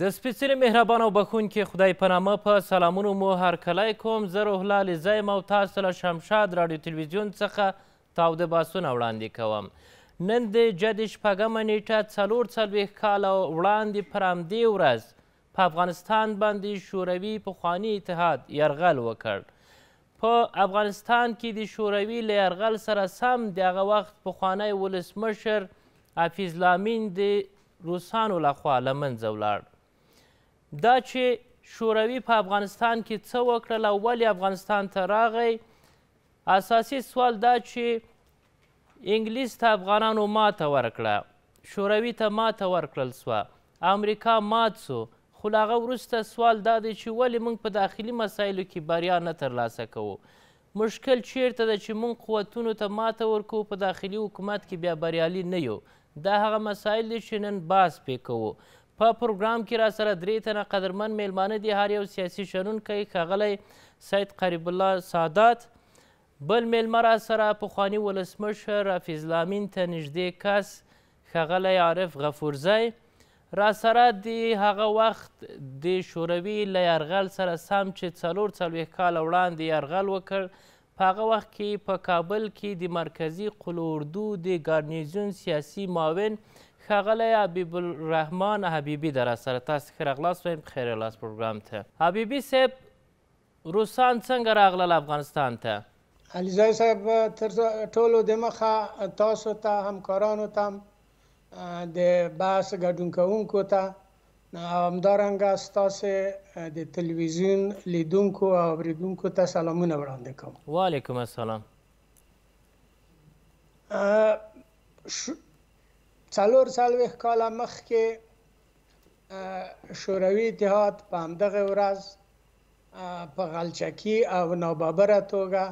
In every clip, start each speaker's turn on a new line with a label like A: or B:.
A: د سپېڅلې مهربان او بخونکې خدای په نامه په سلامونو مو هرکلی کوم زه روحله علیزه یم او تاسو له شمشاد راډیو تلویزیون څخه تاوده باسونه وړاندې کوم نن د جد شپږمه نیټه څلور څلوېښت کاله وړاندې پر همدې ورځ په افغانستان باندې شوروي پخوانی اتحاد یرغل وکړ په افغانستان کې د شوروي له یرغل سره سم د هغه وخت پخوانی ولسمشر حفیظ لامین د روسانو لخوا له منځه ولاړ دا چې شوروي په افغانستان کې څه وکړل او ولې افغانستان ته راغی اساسي سوال دا چې انګلیس ته افغانانو ماته ورکړه شوروي ته ماته ورکړل سوه امریکا مات سو خو له هغه وروسته سوال دا دی چې ولې موږ په داخلي مسایلو کې بریا نه ترلاسه کوو مشکل چیرته ده چې موږ قوتونو ته ماته ورکوو په داخلي حکومت کې بیا بریالي نه یو دا هغه مسایل دي چې نن باز پې کوو په پروګرام کې را سره درې تنه قدرمن میلمانه دي هر یو سیاسي شنونکی ښاغلی سید قریب الله سادات بل میلمه را سره پخواني ولسمشر حفیظ لامین ته نږدې کس ښاغلی عارف غفورزی را سره د هغه وخت د شوروي له یرغل سره سم چې څلور څلوېښت کاله وړاندې یرغل وکړ په هغه وخت کې په کابل کې د مرکزی قلوردو د ګارنیزون سیاسي معاون ښاغلی حبیب الرحمن حبیبي در سره تاسې ښه راغلاست وایم خیر لاس پروګرام ته حبیبي صاحب روسان څنګه راغلل افغانستان ته
B: علیزای صاحب تر ټولو دمخه تاسو ته تا همکارانو ته هم د بحث ګډون کوونکو ته همدارنګه ستاسې د تلویزیون لیدونکو او اورېدونکو ته سلامونه وړاندې کوم
A: وعلیکم السلام
B: څلور څلوېښت کاله مخکې شوروي اتحاد په همدغه ورځ په غلچکي او ناببره توګه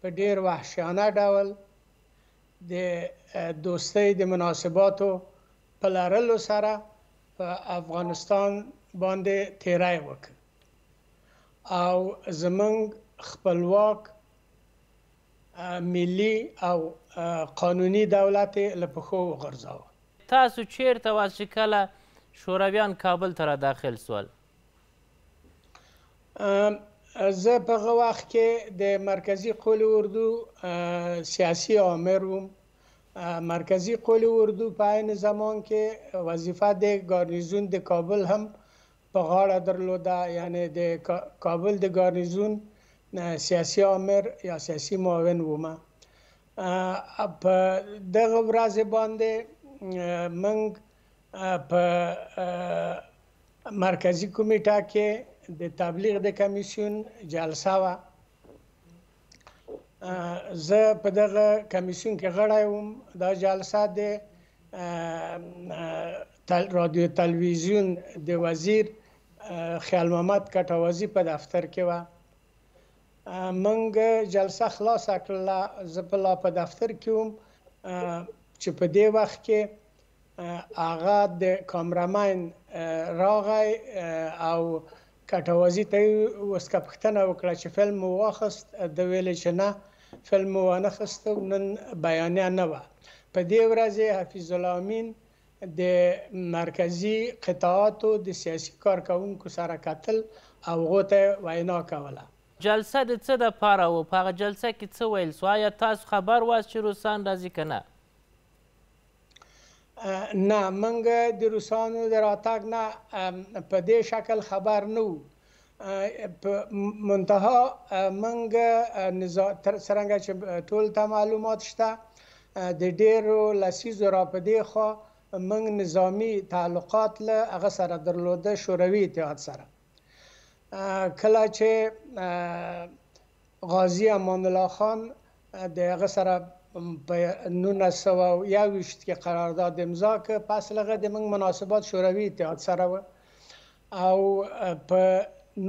B: په ډیر وحشیانه ډول د دوستۍ د مناسباتو په لرلو سره په افغانستان باندې تیری وکړ او زمنګ خپلواک ملی او قانوني دولت له پخو وغورځاوه
A: تاسو چیرته واست چې کله شورویان کابل ته را داخل سول
B: زه په هغه وخت کې د مرکزی قول اردو سیاسی عامر وم مرکزی قول اردو په عین زمان کې وظیفه د ګارنیزون د کابل هم په غاړه درلوده یعنی د کابل د ګارنیزون سیاسی عامر یا سیاسی معاون ومه په دغه ورځ باندې منګ په مرکزی کمیټه کې د تبلیغ د کمیسیون جلسه وا زه په دغه کمیسیون کې غړی وم دا جلسه د رادیو تلویزیون د وزیر خیال محمد کټوازی په دفتر کې و منګ جلسه خلاص کړله زه په دفتر کې وم چې په دې وخت کې هغه د کامرامن راغی او کټوازی ته وسکپختنه وکړه چې فلم واخست د ویل چې نه فلم وانخست نن بیان نه و په دې ورځ حفیظ الله امین د مرکزی قطاعاتو د سیاسي کارکونکو سره قتل او غوته وینا کوله
A: جلسه د څه د پاره و په پا جلسه کې څه ویل سو آیا تاسو خبر واست چې روسان راځي کنه
B: نه منګ د روسانو د راتګ نه په دې شکل خبر نه په منتها منګ نزا تر سرنګ چې ټول ته معلومات شته د ډیرو لسیزو را په دی خو منګ نظامی تعلقات له هغه سره درلوده شوروي اتحاد سره کله چې غازی امان الله خان د هغه سره په 1921 کې قرارداد امضا ک پس لغه د موږ مناسبات شوروي اتحاد سره و او په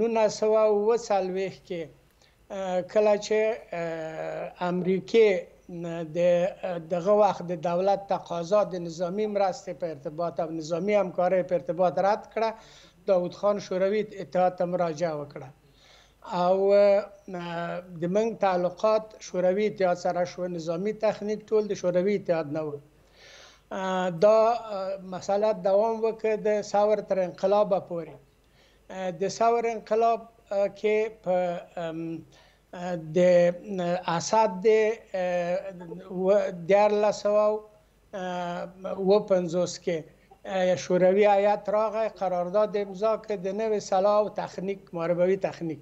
B: 1940 کې کله چې امریکای د دغه وخت د دولت تقاضا د نظامی مرستې په ارتباط او نظامی همکارۍ په ارتباط رد کړه داوود خان شوروي اتحاد ته مراجعه وکړه او د منګ تعلقات شوروي اتحاد سره شو نظامی تخنیک ټول د شوروي اتحاد نه و دا مسله دوام وکړ د ثور تر انقلاب پورې د ثور انقلاب کې په د اسد د دار لاسو و پنځوس کې شوروي آیت راغی قرارداد امضا کړ د نوې سلاح او تخنیک ماربوي تخنیک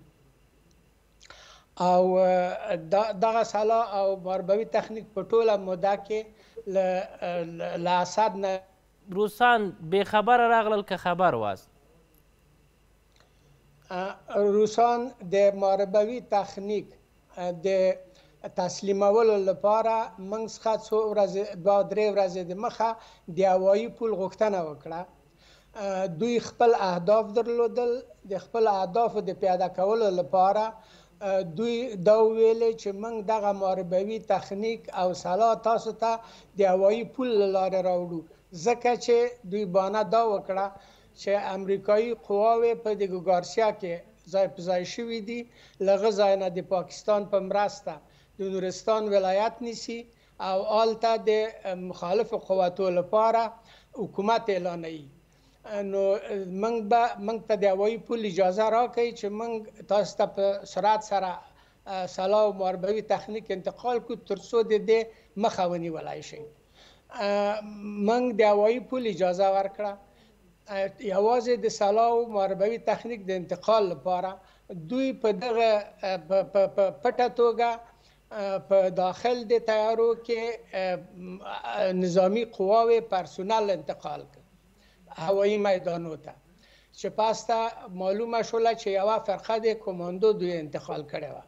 B: او دغه سالا او مربوي تخنیک په ټوله موده کې ل ل اسد نه روسان به خبر راغلل که خبر واست روسان د مربوي تخنیک د تسلیمولو لپاره موږ څخه څو ورځې دوه درې ورځې د مخه د هوایي پول غوښتنه وکړه دوی خپل اهداف درلودل د خپل اهداف د پیاده کولو لپاره دوی دا ویلې چې موږ دغه معربوي تخنیک او سلا تاسو ته تا د هوایي پول لاره راوړو ځکه چې دوی بانه دا وکړه چې امریکایي قواوې په د ګارسیا کې ځای په ځای شوې دي لغه ځای نه د پاکستان په مرسته د نورستان ولایت نیسی او آلته د مخالف قوتو لپاره حکومت اعلانوي نو منګ به منګ ته د هوایي پول اجازه راکړي چې منګ تاسو ته په سرعت سره سلا او مربوي تخنیک انتقال کو ترڅو د دې مخاوني ولای شي منګ د هوایي پول اجازه ورکړه یوازې د سلا او مربوي تخنیک د انتقال لپاره دوی په دغه پټه توګه په داخل د تیارو کې نظامی قواوې پرسونل انتقال کړ هوایی میدانو ته چې پاسته معلومه شوله چې یو فرقه د کوماندو دوی انتقال کړي و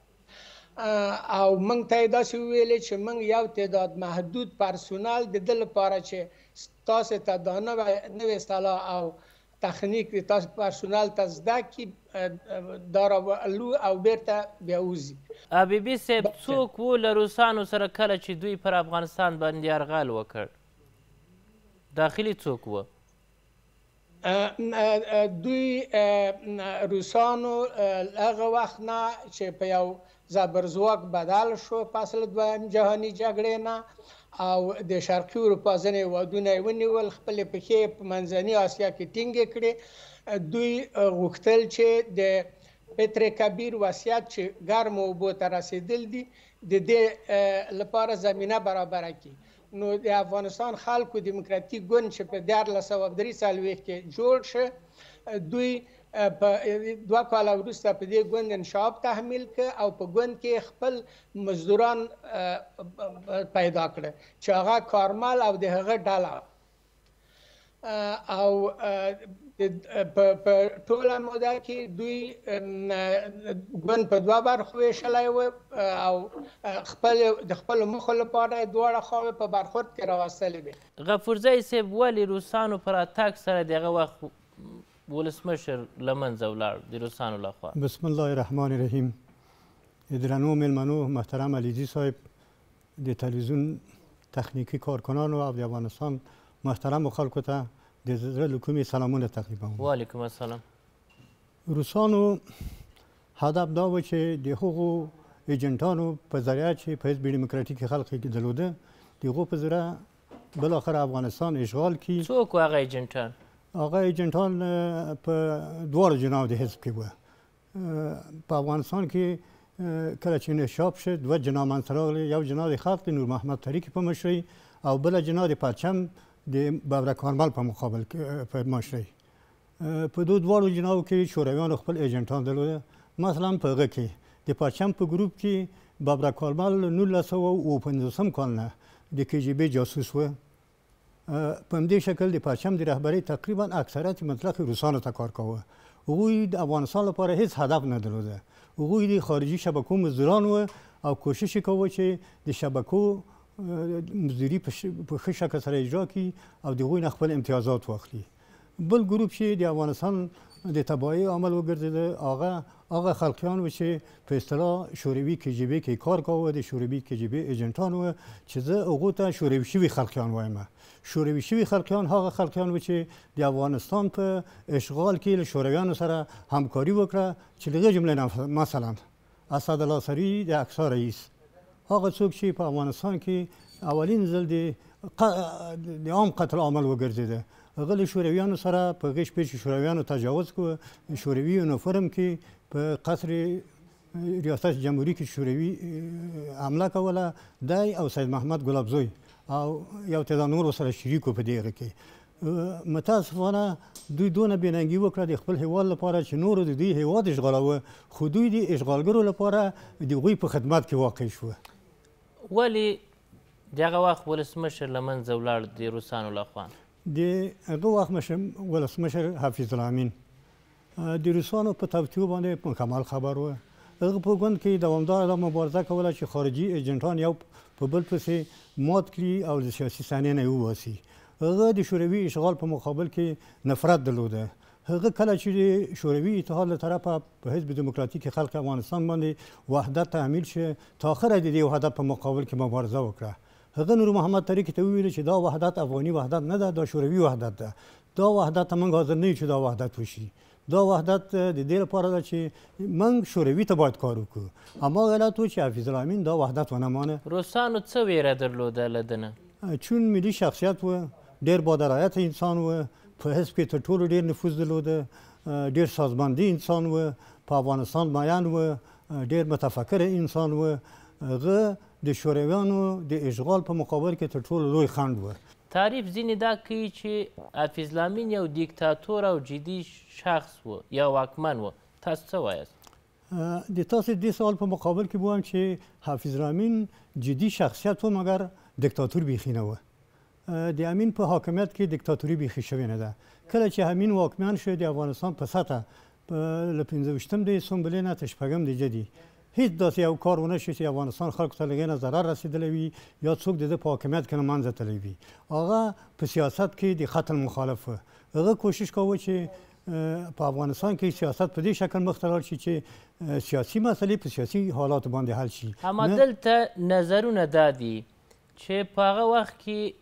B: او موږ ته دا سی ویل چې موږ یو تعداد محدود پرسونل د دل لپاره چې تاسو ته دا نو استلا او تخنیک د تاسو پرسونل ته زده کی دار لو او بیرته بیاوزي ابي
A: بي سب څوک و لروسانو سره کله چې دوی پر افغانستان باندې ارغال وکړ داخلي څوک و
B: دوی روسانو هغه وخت نه چې په یو زبرځواک بدل شو فصل دویم جهانی جګړې نه او د شرقي اروپا ځنې ودونه ونیول خپل پخې په منځنی آسیا کې ټینګ کړي دوی غوښتل چې د پتر کبیر وصیت چې ګرم او بوت رسیدل دي د دې لپاره زمينه برابره کړي نو د افغانستان خلکو دیموکراتیک ګوند چې په 1943 کې جوړ شو دوی په دوه کاله وروسته په دې ګوند انشاب تحمیل ک او په ګوند کې خپل مزدوران پیدا کړ چې هغه کارمل او د هغه ډاله او په ټوله موده کې دوی ګوند په دوه برخو ویشلی و او خپل د خپل مخو لپاره دواړه خواوې په برخورد کې راوستلې وې
C: غفورزی صاحب
A: ولې روسانو پر اتاک سره دغه وخت ولسمشر له منځه ولاړ د روسانو لخوا
C: بسم الله الرحمن الرحیم درنو میلمنو محترم علیجی صاحب د تلویزیون تخنیکی کارکنان او د افغانستان محترم خلکو ته د زړه لکومې سلامونه تقریبا
A: وعلیکم السلام
C: روسانو هدف دا و چې د هغو ایجنټانو په ذریعه چې په حزب ډیموکراتیک خلق کې درلوده د هغو په ذریعه بالاخره افغانستان اشغال کی څوک
A: هغه ایجنټان
C: هغه ایجنټان په دوار جناو د حزب کې و په افغانستان کې کله چې نشاب شد دوه جنا منصراغ یو جنا د خلق نور محمد طریق په مشرۍ او بل جنا د پرچم د بابرک کارمل په مقابل کې فرمایشي په دوه دواړو جناو کې شورویان خپل ایجنټان درلودل مثلا په هغه کې د پرچم په ګروپ کې بابرک کارمل 1915 کال نه د کی جی بی جاسوس و په همدې شکل د پرچم د رهبری تقریبا اکثریت مطلق روسانو ته کار کاوه هغوی د افغانستان لپاره هیڅ هدف نه درلوده هغوی د خارجي شبکو مزدوران و او کوشش کاوه چې د شبکو مزدوري په ښه شکل سره اجرا کړي او د هغوی نه خپل امتیازات واخلي بل ګروپ چې د افغانستان د تباهی عمل وګرځید هغه هغه خلقیان و چې په اصطلاح شوروي کجبه کې کار کاوه د شوروي کجبه ایجنټان و چې زه هغه ته شوروي شوي خلقیان وایم شوروي شوي خلقیان هغه خلقیان و چې د افغانستان په اشغال کې له شورویانو سره همکاري وکړه چې دغه جمله مثلا اسد الله سری د اکثر رئیس هغه څوک چې په افغانستان کې اولین ځل د د عام قتل عمل وګرځېده هغه له شورویانو سره په غیږ پیچ شورویانو تجاوز کو شوروي یونیفورم کې په قصر ریاست جمهوری کې شوروي حمله کوله دای او سید محمد ګلابزوی او یو تعداد نور سره شریکو په دې کې متاسفانه دوی دونه بیننګي وکړه د خپل هیواد لپاره چې نور د دوی هیواد اشغالوه خو دوی د اشغالګرو لپاره د هغوی په خدمت کې واقع شوه
A: ولې دغه وخت ولسمشر له منځه ولاړ د روسانو لخوا
C: د هغه وخت مشم ولسمشر حفیظ الامین د روسانو په توطیو باندې مکمل خبر و هغه په ګوند کې دوامدار د مبارزه کوله چې خارجي ایجنټان یو په بل پسې مات کړي او د سیاسي صحنې نه وباسي هغه د شوروي اشغال په مقابل کې نفرت درلوده هغه کله چې شوروي اتحاد له طرفه په حزب دموکراتیک خلق افغانستان باندې وحدت تحمیل شي تا اخره د دې وحدت په مقابل کې مبارزه وکړه هغه نور محمد طریق ته ویل چې دا وحدت افغاني وحدت نه ده دا شوروي وحدت ده دا وحدت موږ حاضر نه چې دا وحدت وشي دا وحدت د دې لپاره ده چې موږ شوروي ته باید کار وکړو اما علت و چې حفیظ الامین دا وحدت ونه مانه
A: روسانو څه ویره درلوده له دنه
C: چون ملي شخصیت و ډیر با درایت انسان و په حزب کې تر ټولو ډیر نفوذ درلوده ډیر سازماندهي انسان و په افغانستان مین و ډیر متفکر انسان و هغه د شورویانو د اشغال په مقابل کې تر ټولو لوی خنډ و
A: تعریف ځینې دا کوي چې حفیظ لامین یو دیکتاتور او جدي شخص و یا واکمن و تاسو څه وایاست
C: د تاسو دې سوال په مقابل کې بوایم چې حافظ رامین جدي شخصیت و مګر دیکتاتور بیخی نه و د امین په حاکمیت کې دیکتاتوري بیخي شوې نه ده کله چې امین واکمن شو د افغانستان په سطح له پنځه ویشتم دی سنبلې نه تر شپږم دی جدي هیڅ داسې یو کار ونه شو چې افغانستان خلکو ته لږ نه ضرر رسېدلی وي یا څوک د ده په حاکمیت کې له منځه تللی وي هغه په سیاست کې د قتل مخالف و هغه کوشش کاوه چې په افغانستان کې سیاست په دې شکل مخ ته لاړ شي چې سیاسي مسلې په سیاسي حالاتو باندې حل شي همدلته
A: نظرونه دا دي چې په هغه وخت کې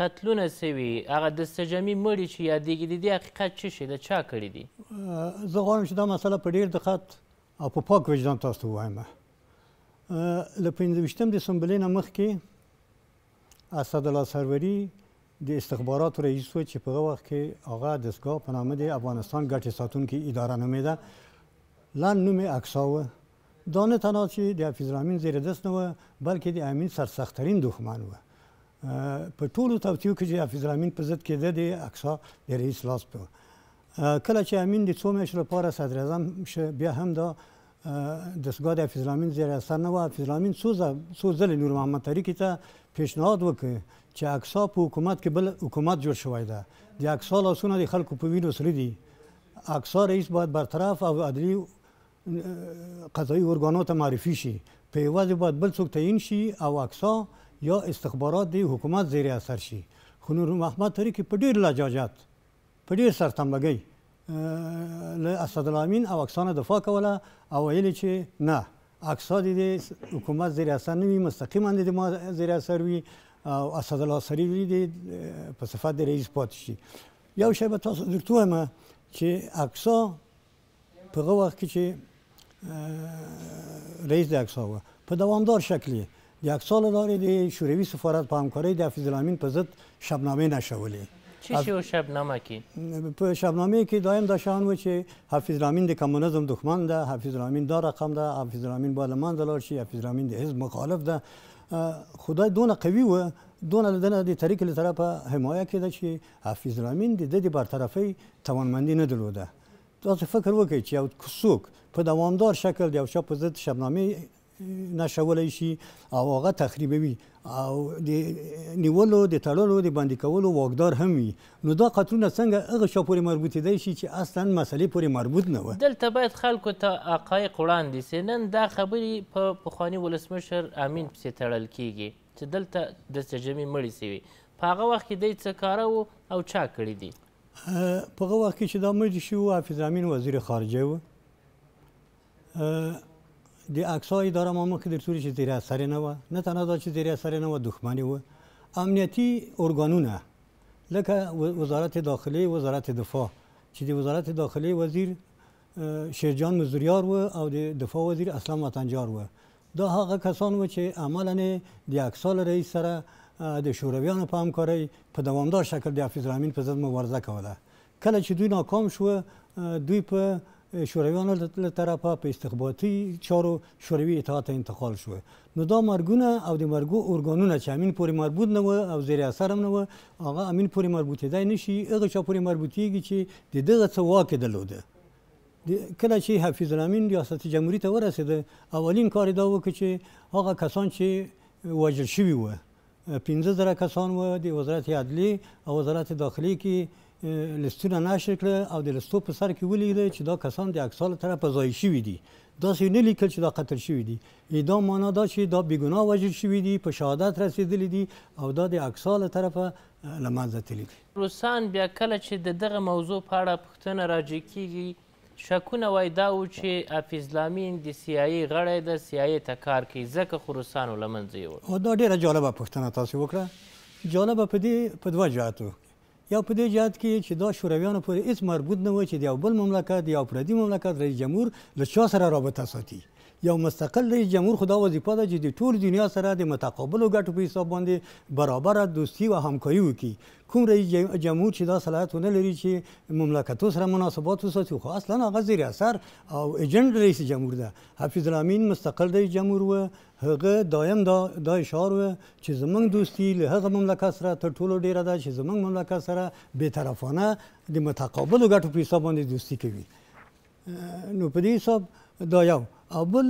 A: قتلونه سوي هغه د سجمی مړي چې یادېږي د دې حقیقت څه شی د چا کړی دی
C: زه غواړم چې دا مسله په ډېر دقت او په پاک وجدان تاسو ته ووایم له پنځویشتم دسمبلې نه مخکې اسدالله سروری د استخباراتو رئیس و چې په هغه وخت کې هغه دستګاه په نامه د افغانستان ګټې ساتونکي اداره نومېده لنډ نوم یې اکسا و دا نه تنها چې د حفیظ رحمین زیر دست نه و بلکې د امین سرسختترین دښمن و په ټولو توطیو کې چې حفیظ الامین په ضد کېده د اقصا د رئیس لاس په کله چې امین د څو میاشتو لپاره صدر اعظم شه بیا هم دا دستگاه د حفیظ الامین زیر اثر نه و حفیظ الامین څو ځلې نور محمد طریقي ته پیشنهاد وکړ چې اقصا په حکومت کې بل حکومت جوړ شوی ده د اقصا لاسونه د خلکو په وینو سره دي اقصا رئیس باید برطرف او عدلی قضایی ارګانو ته معرفي شي په یوازې باید بل څوک تعیین شي او اقصا یا استخبارات دی حکومت زیر اثر شي خو نور محمد تری کې په ډیر لجاجت په ډیر سرتمبګۍ له اسدالامین او اکسانه دفاع کوله او ویلي چې نه اکسا د حکومت زیر اثر نه وي مستقیما د ما زیر اثر وي او اسدالله سری ویلي په صفت د رئیس پاتې شي یو شی به تاسو درته وایم چې اکسا په هغه وخت کې چې رئیس د اکسا و په دوامدار شکلی د اکسال لارې د شوروي سفارت په همکارۍ د حفیظ الامین په ضد شبنامې نشولې
A: چی شی و شبنامه
C: کې په شبنامه کې دایم دا شان و چې حفیظ الامین د کمونیزم دښمن ده حفیظ الامین دا رقم ده حفیظ الامین باید له منځه لاړ شي حفیظ الامین د حزب مخالف ده خدای دونه قوي و دونه د دنه د طریق له طرفه حمایه کېده چې حفیظ الامین د د برطرفۍ توانمندي نه درلوده تاسو فکر وکړئ چې یو څوک په دوامدار شکل د یو چا په ضد شبنامې نشولای شي او هغه تخریبوي او د نیولو د تړلو د باندې کولو واکدار هم وي نو دا قطرونه څنګه هغه شا پورې مربوط دی شي چې اصلا مسلې پورې مربوط نه و
A: دلته باید خلکو ته حقایق وړاندې سي نن دا خبرې په پخواني ولسمشر امین پسې تړل کیږي چې دلته د سجمې مړې سوي په هغه وخت کې دی څه کاره او چا کړی دی
C: په هغه وخت کې چې دا مړ شو حافظ امین وزیر خارجه و د اکسا اداره ما که در طوری چې زیر اثر نه و نه تنها دا چې زیر اثر نه و دښمنی و امنیتی ارګانونه لکه وزارت داخلی وزارت دفاع چې د وزارت داخلی وزیر شیرجان مزوریار و او د دفاع وزیر اسلام وطنجار و دا هغه کسان و چې عملا د اکسال رئیس سره د شورویانو په همکارۍ په دوامدار شکل د حفیظ الامین په ضد مبارزه کوله کله چې دوی ناکام شو دوی په شورویانو له طرفه په استخباراتي چارو شوروي اتحاد ته انتقال شو نو دا مرګونه او د مرګو اورګانونه چې امین پورې مربوط نه و او زیر اثر هم نه و هغه امین پورې مربوطېدی نشي هغه چا پورې مربوطېږي چې د دغه څه واک درلوده کله چې حفیظ الامین ریاست جمهوری ته ورسېده اولین کار دا وکړ چې هغه کسان چې وژل شوي وه پنځه زره کسان وه د وزارت عدلیه او وزارت داخلي کې لستونه نشر کړ او د لستو په سر کې ولیږل چې دا کسان د اکسالو طرف ځای شوي دي داسې نه لیکل چې دا قتل شوي دي اعدام معنا دا چې دا بیګناه وژل شوي دي په شهادت رسېدلي دي او دا د اکسالو طرفه له منځه تللي دي
A: روسان بیا کله چې د دغه موضوع په اړه پوښتنه راجع کیږي شکونه وای دا و چې حفیظ لامین د سیایي غړی د سیایي ته کار کوي ځکه خو روسانو له منځه یوړ
C: دا ډېره جالبه پوښتنه تاسې وکړه جالبه په دې په دوه جهتو یا په دې جهت کې چې دا شورویانو پورې هیڅ مربوط نه و چې د یو بل مملکت یا پردي مملکت رئیس جمهور له چا سره رابطه ساتي یو مستقل رئیس جمهور خدا وظیفه ده چې د ټول دنیا سره د متقابلو ګټو په حساب باندې برابر دوستي او همکاري وکړي کوم رئیس جمهور چې دا صلاحیت نه لري چې مملکتو سره مناسبات وساتي خو اصلا هغه زیر اثر او ایجنټ رئیس جمهور ده حفیظ الامین مستقل رئیس جمهور و هغه دایم دا دا اشاره و چې زمنګ دوستي له هغه مملکت سره تر ټولو ډیره ده چې زمنګ مملکت سره به طرفانه د متقابلو ګټو په حساب باندې دوستي کوي نو په دې حساب دا یو او بل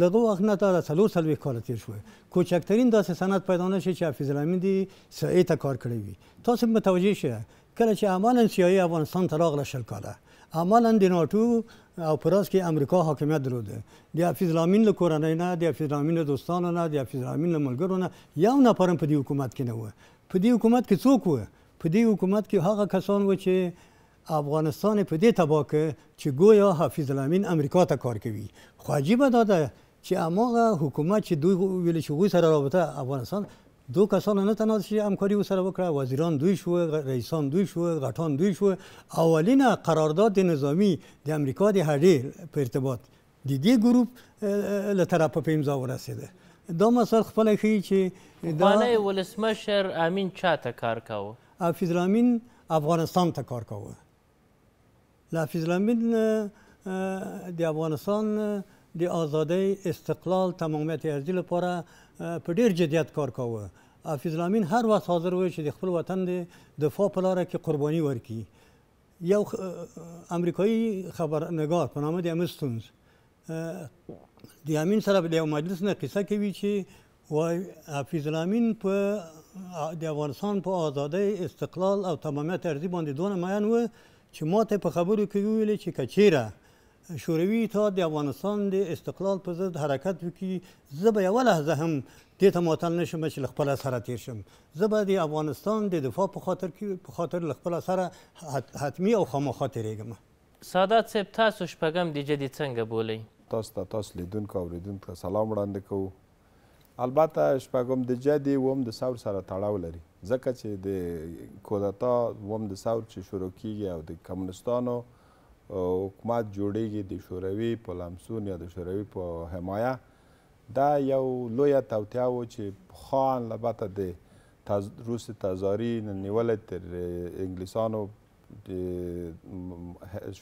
C: لږه وخت نه تا څلور څلوېښت کاله تېر شوی کوچکترین داسې سند پیدا نه شي چې حفیظ الامین دې سعې ته کار کړی وي تاسو متوجه شئ کله چې عملا سیایي افغانستان ته راغله شل کاله عملا د ناټو او پراس کې امریکا حاکمیت درلوده د حفیظ الامین له کورنۍ نه د حفیظ الامین له دوستانو نه د حفیظ الامین له ملګرو نه یو نفر هم په دې حکومت کې نه و په دې حکومت کې څوک و په دې حکومت کې هغه کسان و چې افغانستان په دې تبا کې چې گویا حفیظ الامین امریکا ته کار کوي خو عجیبه دا ده چې هماغه حکومت چې دوی ویل چې هغوی سره رابطه افغانستان دو کسان نه تنها چې همکاري سره وکړه وزیران دوی شو رئیسان دوی شو غټان دوی شو اولین قرارداد نظامی د امریکا د هډې په ارتباط د دې ګروپ له طرفه په امضا ورسېده دا مثال خپل ښیي چې دا
A: ولسمشر امین چاته کار کاوه
C: حفیظ الامین افغانستان ته کار کاوه لحفیظ الامین د افغانستان د آزادۍ استقلال تمامیت ارضي لپاره په ډیر جدیت کار کاوه حفیظ الامین هر وخت حاضر و چې د خپل وطن د دفاع په لاره کې قرباني ورکړي یو امریکایي خبرنگار په نامه د امستونز د امین سره په یو مجلس نه قصه کوي چې وای حفیظ الامین په د افغانستان په آزادۍ استقلال او تمامیت ارضي باندې دونه مین و چې ماته په خبرو کې ویل چې کچیره شوروي اتحاد د افغانستان د استقلال په ضد حرکت وکړي زه به یوه لحظه هم دې ته معطل نه شم چې له خپله سره تیر شم زه به د افغانستان د دفاع په خاطر کې په خاطر له خپله سره حتمي او خامخا تیرېږم
A: سادات صاحب تاسو شپږم دیجه دې څنګه بولئ تاسو ته تاسو لیدونکو
D: اورېدونکو سلام وړاندې کوو البته شپږم دیجه دې اوم د ثور سره تړاو لري ځکه چې د کودتا ووم د ساوت چې شروع کیږي او د کمونستانو حکومت جوړیږي د شوروي په لمسون یا د شوروي په حمایه دا یو لوی توتیا و چې خان لبته د تاز روس تزاری نیول تر انګلیسانو د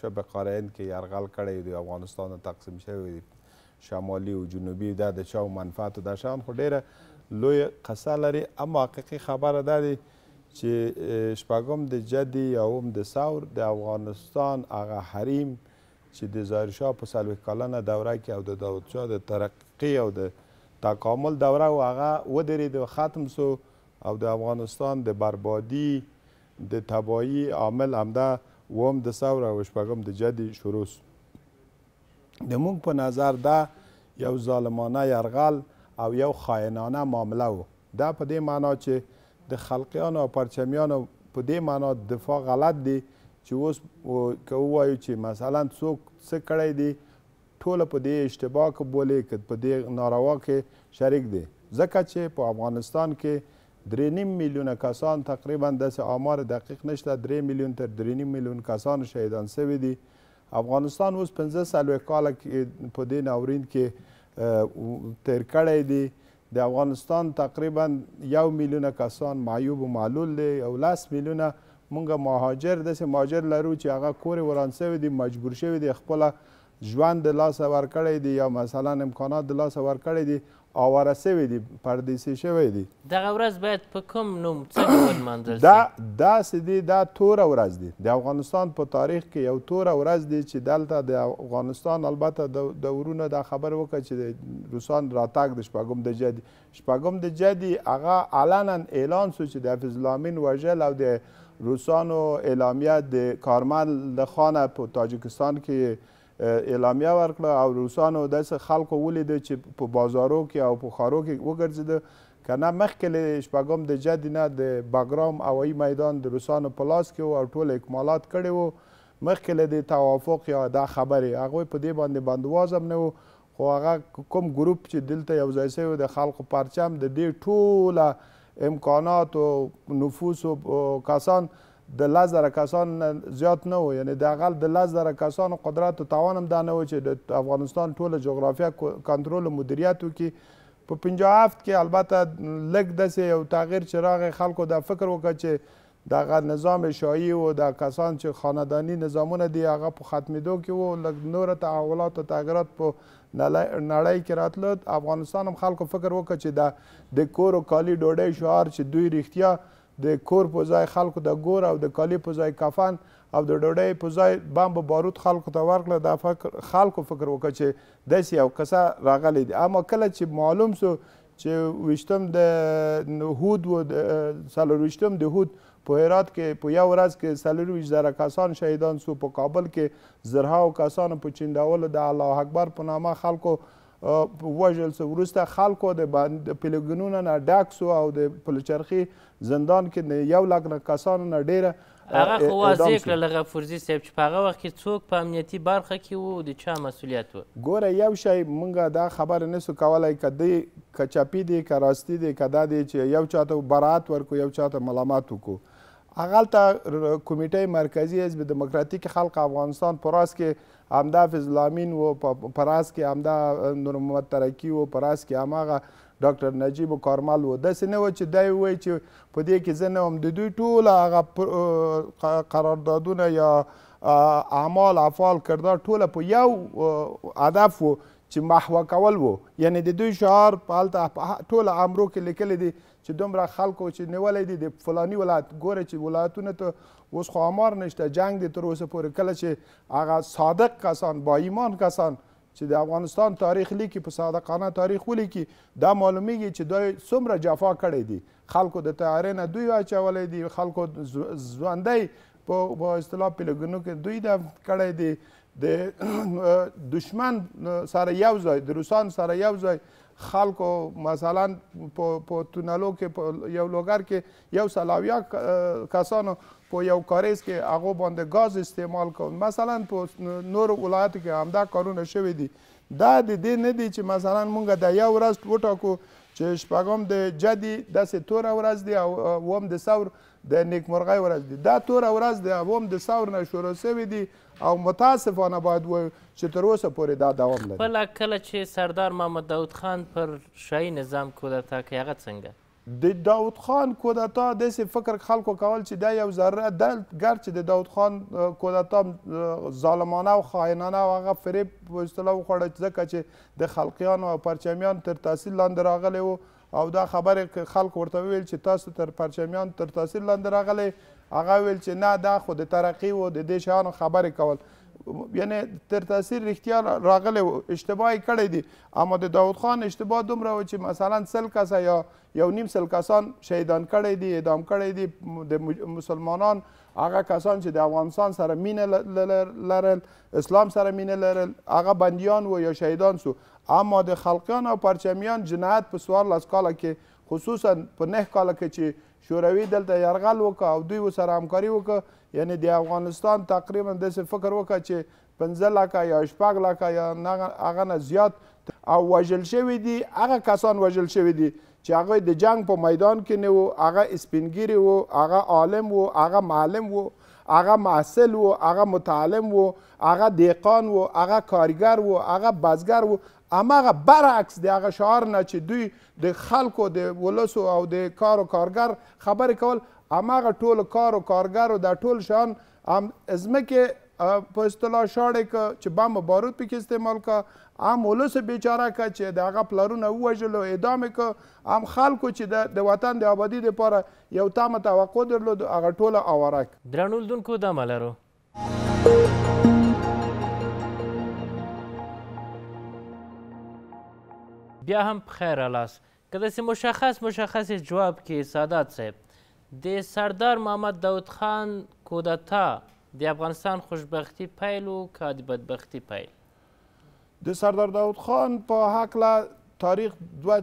D: شب قرین کې یرغل کړی دی افغانستان تقسیم شوی دی شمالي او جنوبي دا د چا منفعت د شان خو ډیره لوی قصه لري اما حقیقي خبره ده دی چې شپږم د جدي یوم د ثور د افغانستان هغه حریم چې د ظاهر شاه په څلوېښت کلنه دوره کې او د داود شاه د ترقي او د تکامل دوره و هغه ودرېد و ختم سو او د افغانستان د بربادي د تبایی عامل همدا وم د ثور او شپږم د جدي شروع سو د موږ په نظر دا یو ظالمانه یرغل او یو خاینانه معامله و دا په دې معنا چې د خلقیانو او پرچمیانو په دې معنا دفاع غلط دی چې اوس که ووایو چې مثلا څوک څه کړی دی ټوله په دې اشتباه کې بولې که په دې ناروا کې شریک دی ځکه چې په افغانستان کې درې نیم میلیونه کسان تقریبا داسې آمار دقیق نشته درې میلیون تر درې نیم میلیون کسان شهیدان سوي دي افغانستان اوس پنځه څلوېښت کاله په دې ناورین کې تیر کړی دی د افغانستان تقریبا یو میلیونه کسان معیوب و معلول دی او لس میلیونه مونږ مهاجر داسې مهاجر لرو چې هغه کورې وران سوي دي مجبور شوي دي خپله ژوند د لاسه ورکړی دی یا مثلا امکانات د لاسه ورکړی دی اواره سوی دي پردیسی شوی دي
A: دغه ورځ باید په کوم نوم څنګه ولمانځل دا
D: داسې دی دا توره ورځ دی د افغانستان په تاریخ کې یو توره ورځ دی چې دلته د افغانستان البته د ورونه دا خبر وکړه چې روسان راتګ د شپږم د جدي شپږم د جدي هغه علنا اعلان سو چې د حفیظ الامین وژل او د روسانو اعلامیه د کارمل د خانه په تاجکستان کې اعلامیه ورکړه او روسانو داسې خلکو ولید چې په بازارو کې او په خارو کې وګرځیده کنه مخکې له شپږم د جدي نه د باګرام هوایي میدان د روسانو په لاس کې او ټول اکمالات کړي وو مخکې له دې توافق یا دا خبرې هغوی په دې باندې بندواز هم نه و خو هغه کوم ګروپ چې دلته یو ځای شوی د خلکو پرچم د دې ټوله امکانات او نفوس او کسان د لاس زره کسان زیات نه و یعنی د اغل د لاس زره کسان قدرت او توان هم دا نه و چې د افغانستان ټوله جغرافیه کنټرول او مدیریت وکړي په 57 کې البته لږ داسې یو تغییر چې راغی خلکو دا فکر وکړ چې دغه نظام شاهي او د کسان چې خاندانی نظامونه دی هغه په ختمېدو کې وو لږ نور تحولات او تغیرات په نړۍ کې راتلل افغانستان هم خلکو فکر وکړ چې د کور او کالي ډوډۍ شعار چې دوی رښتیا د کور په ځای خلکو د ګور او د کالی په ځای کفن او د ډوډۍ په ځای بمب بارود خلکو ته ورکړه دا فکر خلکو فکر وکړه چې داسې یو قصه راغلی دی اما کله چې معلوم سو چې وشتم د هود و سلروشتم د هود په هرات کې په یو ورځ کې سلرویش زره کسان شهیدان سو په کابل کې زرها او کسان په چنداول د الله اکبر په نامه خلکو وژل سو وروسته خلکو د پلیګونونو نه ډک سو او د پلچرخي زندان کې د یو لک نه کسانو نه ډیره هغه خو واضح کړه
A: لغه فرزي صاحب چې په هغه وخت کې څوک په امنیتي برخه کې و د چا مسؤلیت و
D: ګوره یو شی موږ دا خبره نسو کولی که دی که چپي دی که راستي دی که دا دی چې یو چاته برات ورکو یو چاته ملامت وکړو هغلته کمیټه مرکزي حزب دموکراتیک خلق افغانستان په راس کې همدا فضل امین و پراس کې همدا نور محمد ترکی و پراس کې هماغه ډاکټر نجیب کارمل و داسې نه و چې دی وایي چې په دې کې زه نه وم د دوی ټول هغه قراردادونه یا اعمال افعال کردار ټوله په یو هدف و چې محوه کول وو یعنی د دوی شعار په هلته ټوله امرو کې لیکلی دی چې دومره خلکو چې نیولی دی د فلانی ولایت ګوره چې ولایتونه ته اوس خو امار نشته جنګ دی تر اوسه پورې کله چې هغه صادق کسان با ایمان کسان چې د افغانستان تاریخ لیکي په صادقانه تاریخ ولیکي دا معلومیږي چې دوی څومره جفا کړی دی خلکو د تیارې نه دوی اچولی دی خلکو ژوندی په اصطلاح پلګونو کې دوی د کړی دی د دشمن سره یو ځای د روسان سره یو ځای خلکو مثلا په تونلو کې په یو لوګر کې یو سلاویا کسانو په یو کاریز کې هغه باندې غاز استعمال کول مثلا په نور ولایتو کې همدا کارونه شوي دي دا د دې نه دي چې مثلا مونږ د یو ورځ وټاکو چې شپږم د جدي داسې توره ورځ دی او اوم د ثور د نیکمرغۍ ورځ دی دا توره ورځ د اوم د ثور نه شروع شوې دي او متاسفانه باید وایو چې تر اوسه پورې دا دوام لري
A: بله کله چې سردار محمد داود خان پر شاهي نظام کودتا کوي هغه څنګه
D: د داود خان کودتا داسې فکر خلکو کول چې دا یو ذره دل ګرچې د داود خان کودتا ظالمانه او خاینانه او هغه فریب په اصطلاح وخوړه ځکه چې د خلقیانو او پرچمیان تر تاثیر لاندې راغلی و او دا خبرې خلک ورته وویل چې تاسو تر پرچمیان تر تاثیر لاندې راغلی هغه ویل چې نه دا خو د ترقی و د دې شیانو خبرې کول یعنی تر تاثیر رښتیا راغلی و اشتباه یې کړی دی اما د داود خان اشتباه دومره و چې مثلا سل کسه یا یو نیم سل کسان شهیدان کړی دي اعدام کړی دي د مسلمانان هغه کسان چې د افغانستان سره مینه لرل اسلام سره مینه لرل هغه بندیان و یا شهیدان سو اما د خلقیان او پرچمیان جنایت په څوارلس کاله کې خصوصا په نه کاله کې چې شوروي دلته یرغل وکړ او دوی ورسره همکاري وکړه یعنی د افغانستان تقریبا داسې فکر وکړه چې پنځه لکه یا شپږ لکه یا هغه نه زیات او وژل شوي دي هغه کسان وژل شوي دي چې هغوی د جنگ په میدان کې نه وو هغه سپینګیري وو هغه عالم وو هغه معلم وو هغه محصل وو هغه متعلم وو هغه دیقان وو هغه کارګر وو هغه بزګر وو امغه برعکس د هغه شعار نه چې دوی د خلکو د ولسو او د کارو کارګر خبرې کول امغه ټول کارو کارګرو دا ټول شان ځمکې په اصطلاح شاړې که چې بم بارود پکې استعمال که هم ولسو بیچاره که چې د هغه پلرونه ووژلو اعدام یې که هم خلکو چې د وطن د آبادي دپاره یو تامه توقع درلود هغه ټوله اواره
A: درنو لیدونکو دمه لرو بیا هم خیر لاس که داسې مشخص مشخص جواب کې سادات صاحب د سردار محمد داود خان کودتا د افغانستان خوشبختی پیل او که د بدبختی پیل
D: د سردار داود خان په هکله تاریخ دوه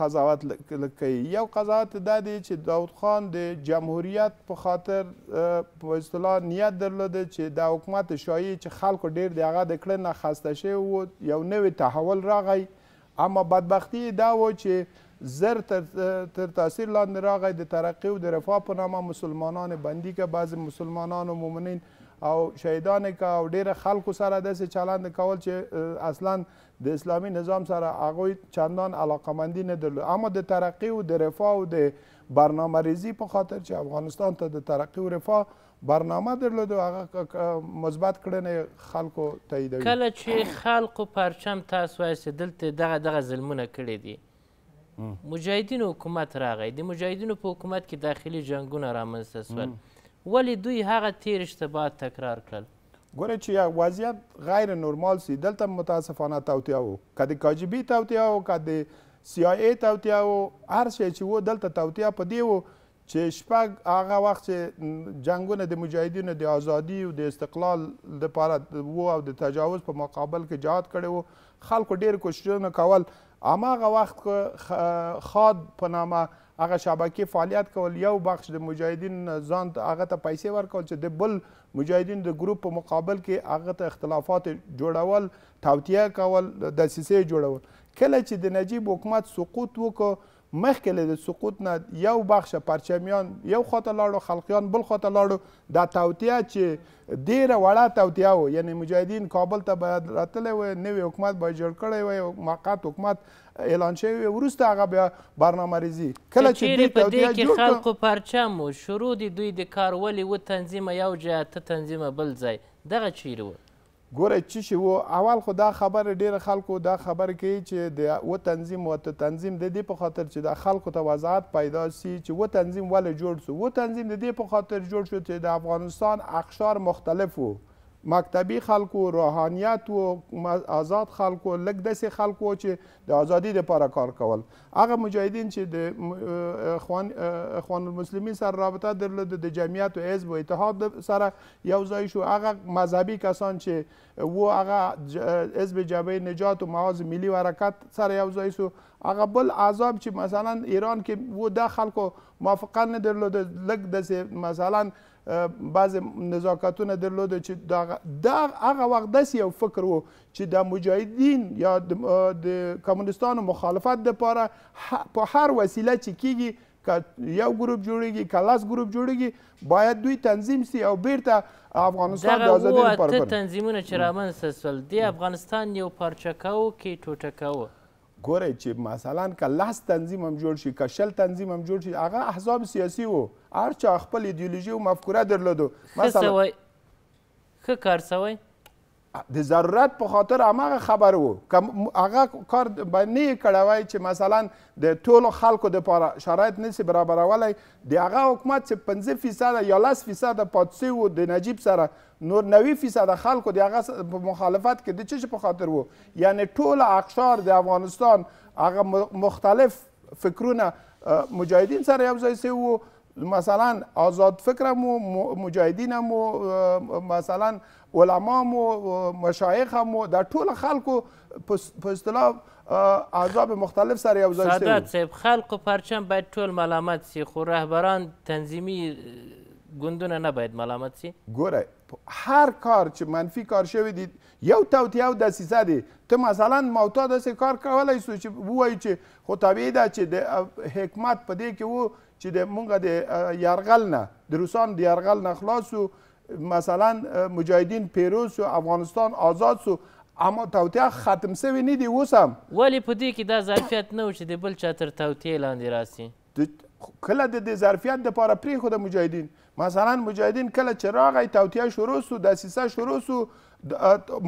D: قضاوت کوي یو قضاوت دا دی چې داود خان د جمهوریت په خاطر په اصطلاح نیت درلوده چې د حکومت شایع چې خلکو ډیر د هغه د کړه نه خسته شوی و یو نوې تحول راغی اما بدبختی دا و چې زر تر, تر تاثیر لاندې راغی د ترقی او د رفاه په نامه مسلمانان بندي که بعضې مسلمانان او مؤمنین او شهیدان که او ډیره خلکو سره داسې چلند کول چې اصلا د اسلامي نظام سره هغوی چندان علاقمندي نه درلود اما د ترقی او د رفاه او د برنامه ریزی په خاطر چې افغانستان ته د ترقی او رفاه برنامه درلود هغه مثبت کړنې خلکو تاییدوي کله چې
A: خلکو پرچم تاسو وایسته دلته دغه دغه ظلمونه کړي دي مجاهدین حکومت راغی د مجاهدینو په حکومت کې داخلي جنگونه رامنځته سول ولې دوی هغه تیر اشتباهات تکرار کړل
D: ګوره چې وضعیت غیر نورمال سی دلته متاسفانه توتیا و که د کاجبي توتیا و که د سی آی ای توتیا و هر شی چې و دلته توتیا په دې و چې شپږ هغه وخت چې جنگونه د مجاهدینو د ازادي او د استقلال لپاره وو او د تجاوز په مقابل کې جهاد کړی وو خلکو ډیر کوششونه کول هماغه وخت خاد په نامه هغه شبکې فعالیت کول یو بخش د مجاهدین ځان هغه ته پیسې ورکول چې د بل مجاهدین د ګروپ په مقابل کې هغه ته اختلافات جوړول توطیه کول دسیسې جوړول کله چې د نجیب حکومت سقوط وکړ مخکې د سقوط نه یو بخش پرچمیان یو خواته لاړو خلقیان بل خواته لاړو دا توتیه چې ډیره وړه توتیه و یعنی مجاهدین کابل ته باید راتللی و نوی حکومت باید جوړ کړی و موقت حکومت اعلان شوی و وروسته هغه بیا برنامه ریزي کله چې دوی توتیه جوړ خلقو
A: پرچم و شروع دی دوی د کار ولې و تنظیمه یو ځای ته تنظیمه بل ځای دغه چیرې و
D: ګوره چې شی وو اول خو دا خبره ډیر خلکو دا خبره کوي چې د و تنظیم و تنظیم د دې په خاطر چې د خلکو ته وضاحت پیدا سي چې و تنظیم ول جوړ سو و تنظیم د دې په خاطر جوړ شو چې د افغانستان اقشار مختلف وو مکتبي خلکو روحانيت او آزاد خلکو لګ دسه خلکو چې د ازادي لپاره کار کول هغه مجاهدین چې د اخوان اخوان المسلمین سره رابطه درلود د جمعیت او حزب او اتحاد سره یو ځای شو هغه مذهبي کسان چې وو هغه حزب جبهه نجات او معاذ ملي حرکت سره یو ځای شو هغه بل عذاب چې مثلا ایران کې وو د خلکو موافقه نه درلود لګ دسه مثلا بعض نزاکتونه درلوده چې دا د هغه وخت داسې یو فکر وو چې د مجاهدین یا د کمونستانو مخالفت لپاره په هر وسیله چې کیږي که یو ګروپ جوړیږي که لس ګروپ جوړیږي باید دوی تنظیم سي او بیرته افغانستان د ازادۍ لپاره
A: تنظیمونه چې رامنځته سول دی افغانستان یو پارچه کوو کې ټوټه کوو
D: ګورئ چې مثلا که لس تنظیم هم جوړ شي که شل تنظیم هم جوړ شي هغه احزاب سیاسي و هر چا خپل ایدیولوژي او مفکوره درلودو مثلا
A: ښه کار سوی
D: د ضرورت په خاطر هغه خبر وو که هغه کار به نه یې کړی وای چې مثلا د ټولو خلکو دپاره شرایط نسي برابرولی د هغه حکومت چې پنځه فیصده یا لس فیصده پاتې سوی و د نجیب سره نور 90 فیصد خلکو د هغه په مخالفت کې د چه په خاطر وو یعنی ټول اقشار د افغانستان هغه مختلف فکرونه مجاهدین سره یو ځای سي وو مثلا آزاد فکرم و مجاهدینم و مثلا علمام و مشایخم و در ټول خلکو په اصطلاح احزاب مختلف سره یو ځای سادات
A: صاحب خلکو پرچم باید ټول ملامت سي خو رهبران تنظیمي ګوندونه نه باید ملامت شي ګوره
D: هر کار چې منفي کار شوی دی یو توطیه او دسیسه دی ته مثلا ما تا داسې کار کولی سو چې ووایو چې خو طبیعي ده چې د حکمت په دې کې و چې د مونږ د یرغل نه د روسان د یرغل نه خلاص سو مثلا مجاهدین پیروز سو افغانستان آزاد سو اما توطیه ختم سوی نه دی اوس هم
A: ولې په دې کې دا ظرفیت نه و چې د بل چا تر توطیې لاندې راسي کله د دې ظرفیت
D: دپاره پرېښوده مجاهدین مثلا مجاهدین کله چې راغی توطیه شروع سو دسیسه شروع سو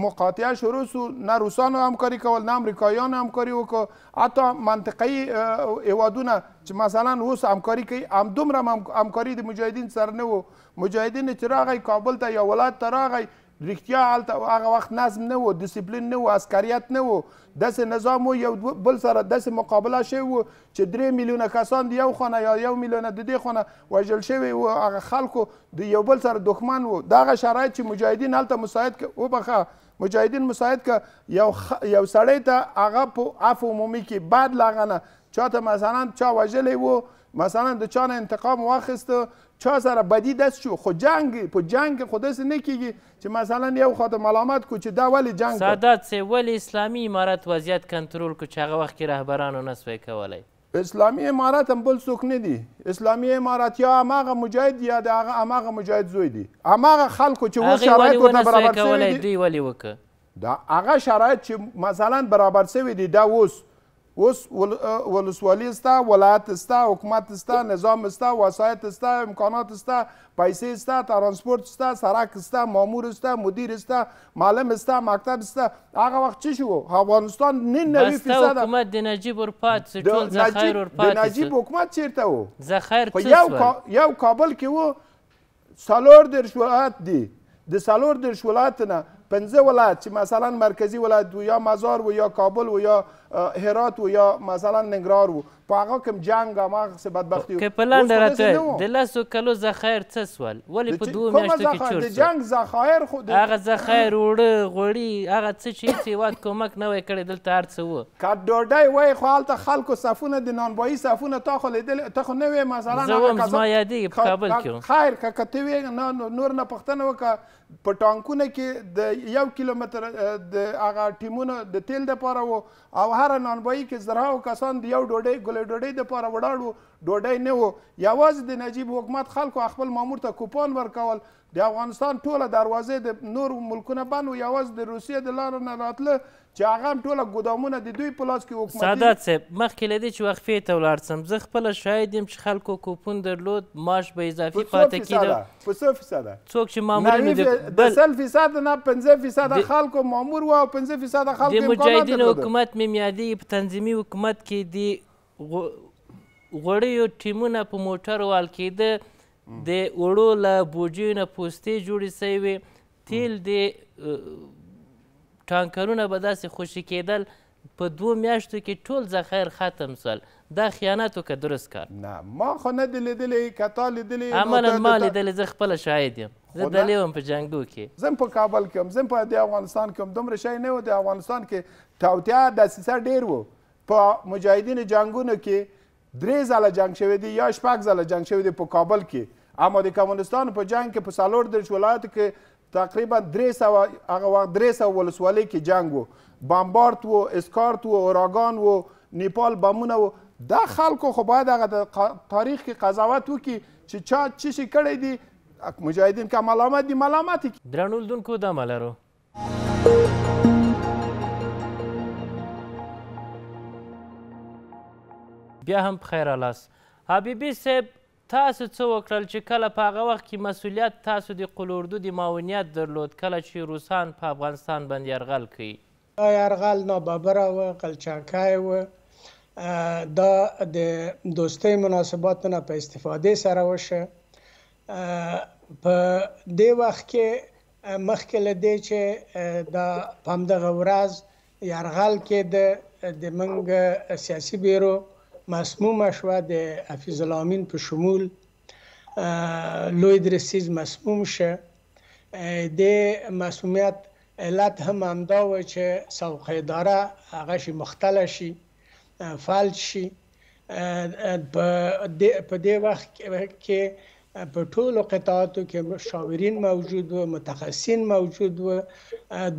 D: مقاطعه شروع سو نه روسانو همکاري کول نه امریکایانو همکاري وکړه حتی منطقوي هیوادونه چې مثلا اوس همکاري کوي همدومره همکاري د مجاهدین سره نه و مجاهدین چې راغی کابل ته یا ولایت ته راغی رښتیا هلته هغه وخت نظم نه و ډسپلین نه و عسکریت نه و داسې نظام و یو بل سره داسې مقابله شوی و چې درې میلیونه کسان د یو خانه یا یو میلیونه د دې خانه وژل شوي و هغه خلکو د یو بل سره دښمن و دغه شرایط چې مجاهدین هلته مساعد که وبخه مجاهدین مساعد که یو خ... یو سړی ته هغه په عفو عمومي کې بعد لاغه نه چاته مثلا چا وژلی و مثلا د چا نه انتقام واخیسته چا سره بدی دست شو خو جنگ په جنگ خودس نه کیږي چې مثلا یو خاطر ملامت کو چې دا ولی جنگ
A: سادات سه ولی اسلامی امارت وضعیت کنترل کو چې هغه وخت کې رهبرانو نسوي کولای
D: اسلامی امارت هم بل څوک نه دی اسلامی امارت یا هماغه مجاهد یا د هغه هماغه مجاهد زوی دی هماغه خلکو چې اوس شرایط ورته برابر سوي دی
A: دوی ولې وکړه دا
D: هغه شرایط چې مثلا برابر سوي دی دا اوس اوس ولسوالي ستا ولایت ستا حکومت ستا نظام ستا وسایت ستا امکانات ستا پیسې ستا ترانسپورت ستا سرک ستا مامور ستا مدیر ستا معلم ستا مکتب ستا هغه وخت چی شو افغانستان نن نوی فیصد حکومت
A: د نجیب ورپات ټول ذخایر ورپات د نجیب حکومت چیرته و ذخایر یو
D: یو کابل کې و سالور درش ولایت دی د سالور درش ولایت نه پنځه ولایت چې مثلا مرکزی ولایت و یا مزار و یا کابل و یا هرات و یا مثلا ننګرهار و په هغه کوم جنگ هغه بدبختی که په لنډه راته
A: د لسو کلو ذخایر څه سول ولې په دوو میاشتو کې چور د جنګ
D: ذخایر خو هغه ذخایر
A: اوړه غوړي هغه څه چې هېڅ هېواد کومک نه وی کړی دلته هر څه و که ډوډۍ
D: وایي خو هلته خلکو صفونه د نانبایي صفونه تا خو لیدل ته خو نه وې مثلا زه وم زما یادېږي په کابل کې خیر که که ته وې نور نه پوښتنه وکړه په ټانکونه کې د یو کیلومتر د هغه ټیمونه د تیل دپاره وو او هره نانبایي کې زرهاو کسان د یو ډوډۍ ګولې ډوډۍ دپاره ولاړ وو ډوډۍ نه وو یوازې د نجیب حکومت خلکو خپل مامور ته کوپان ورکول د افغانستان ټوله دروازې د نور ملکونه بند وو یوازې د روسیې د لارو نه راتله چې هغه هم ټوله ګودامونه د دوی په لاس کې حکومت سادات
A: صاحب مخکې له دې چې وقفې ته ولاړ سم زه خپله شاهد یم چې خلکو کوپون درلود معاش به اضافي پاتې کېده
D: په څو فیصده
A: څوک چې مامورینو د
D: سل فیصده نه پنځه فیصده خلکو مامور وه او پنځه فیصده خلکو د مجاهدینو
A: حکومت مې میادېږي په تنظیمي حکومت کې د غوړیو ټیمونه په موټر وال کېده د اوړو له بوجیو نه پوستې جوړې سوې تیل د ټانکرونه به داسې خوشي کېدل په دوه میاشتو کې ټول ذخایر ختم سول دا خیانت که درست کار نه
D: ما خو نه دی لیدلی که
A: تا لیدلی عملا ما لیدلی زه خپله شاهد یم زه دلی وم په جنګو کې
D: زم په کابل کې هم زم په دې افغانستان کې هم دومره شی نه و د افغانستان کې توتیا دسیسه ډیر و په مجاهدین جنګونو کې درې ځله جنګ شوی دی یا شپږ ځله جنګ شوی دی په کابل کې اما د کمونستانو په جنګ کې په څلور دېرش ولایتو کې تقریبا 300 هغه وخت 300 ولسوالۍ کې جنگ وو بمبارد وو اسکارت وو اوراګان وو نیپال بمونه وو دا خلکو خو باید هغه تاریخ کې قضاوت وکړي چې چا څه شي کړی دي مجاهدین که ملامت دي ملامت یې
A: درنو لیدونکو دمه لرو بیا هم پخیرالاست حبیبي صاحب تاسو څه وکړل چې کله په هغه وخت کې مسؤلیت تاسو د قلوردو د معاونیت درلود کله چې روسان په افغانستان باندې یرغل کوي
B: دا یرغل ناببره و قلچنکی و دا د دوستۍ مناسباتو نه په استفادې سره وشه په دې وخت کې مخکې له دې چې دا په همدغه ورځ یرغل کې د د منګ سیاسي بیرو مسمومه شوه د حفیظ الامین په شمول لوی درسیز مسموم شه د مسمومیت علت هم همدا و چې سوق اداره هغه شي مختل شي فلج شي په دې وخت کې په ټولو قطعاتو کې شاورین موجود و متخصصین موجود و